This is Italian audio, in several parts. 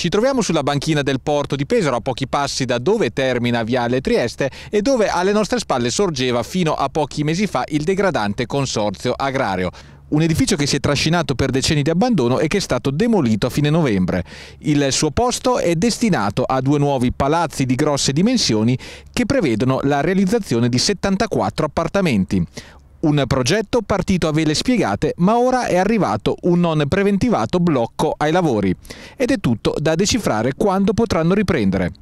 Ci troviamo sulla banchina del porto di Pesaro, a pochi passi da dove termina Viale Trieste e dove alle nostre spalle sorgeva fino a pochi mesi fa il degradante consorzio agrario un edificio che si è trascinato per decenni di abbandono e che è stato demolito a fine novembre. Il suo posto è destinato a due nuovi palazzi di grosse dimensioni che prevedono la realizzazione di 74 appartamenti. Un progetto partito a vele spiegate, ma ora è arrivato un non preventivato blocco ai lavori. Ed è tutto da decifrare quando potranno riprendere.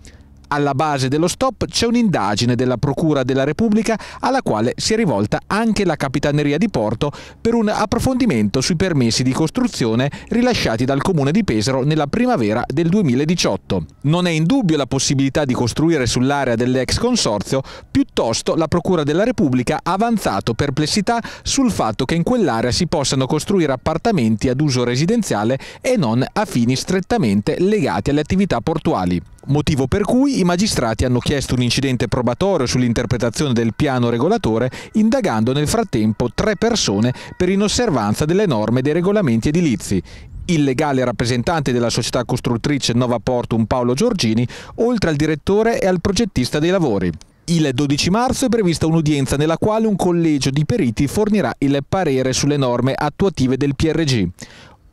Alla base dello stop c'è un'indagine della Procura della Repubblica alla quale si è rivolta anche la Capitaneria di Porto per un approfondimento sui permessi di costruzione rilasciati dal Comune di Pesaro nella primavera del 2018. Non è in dubbio la possibilità di costruire sull'area dell'ex consorzio, piuttosto la Procura della Repubblica ha avanzato perplessità sul fatto che in quell'area si possano costruire appartamenti ad uso residenziale e non a fini strettamente legati alle attività portuali motivo per cui i magistrati hanno chiesto un incidente probatorio sull'interpretazione del piano regolatore, indagando nel frattempo tre persone per inosservanza delle norme dei regolamenti edilizi il legale rappresentante della società costruttrice Nova Portum Paolo Giorgini, oltre al direttore e al progettista dei lavori. Il 12 marzo è prevista un'udienza nella quale un collegio di periti fornirà il parere sulle norme attuative del PRG.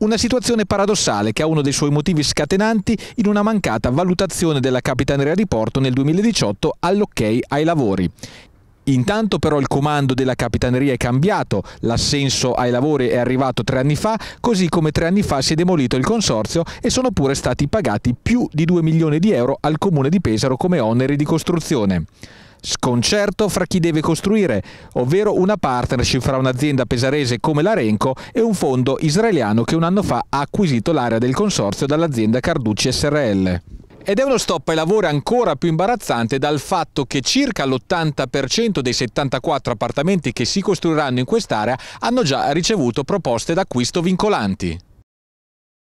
Una situazione paradossale che ha uno dei suoi motivi scatenanti in una mancata valutazione della Capitaneria di Porto nel 2018 all'ok ai lavori. Intanto però il comando della Capitaneria è cambiato, l'assenso ai lavori è arrivato tre anni fa, così come tre anni fa si è demolito il consorzio e sono pure stati pagati più di 2 milioni di euro al comune di Pesaro come oneri di costruzione. Sconcerto fra chi deve costruire, ovvero una partnership fra un'azienda pesarese come l'Arenco e un fondo israeliano che un anno fa ha acquisito l'area del consorzio dall'azienda Carducci SRL. Ed è uno stop ai lavori ancora più imbarazzante dal fatto che circa l'80% dei 74 appartamenti che si costruiranno in quest'area hanno già ricevuto proposte d'acquisto vincolanti.